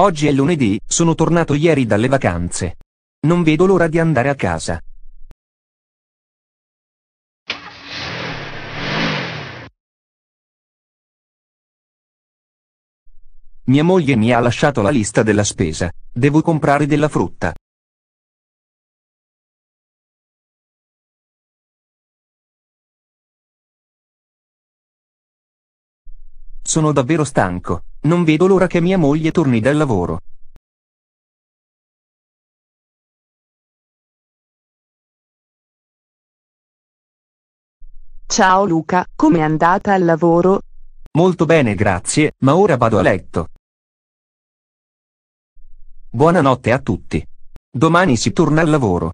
Oggi è lunedì, sono tornato ieri dalle vacanze. Non vedo l'ora di andare a casa. Mia moglie mi ha lasciato la lista della spesa. Devo comprare della frutta. Sono davvero stanco. Non vedo l'ora che mia moglie torni dal lavoro. Ciao Luca, com'è andata al lavoro? Molto bene grazie, ma ora vado a letto. Buonanotte a tutti. Domani si torna al lavoro.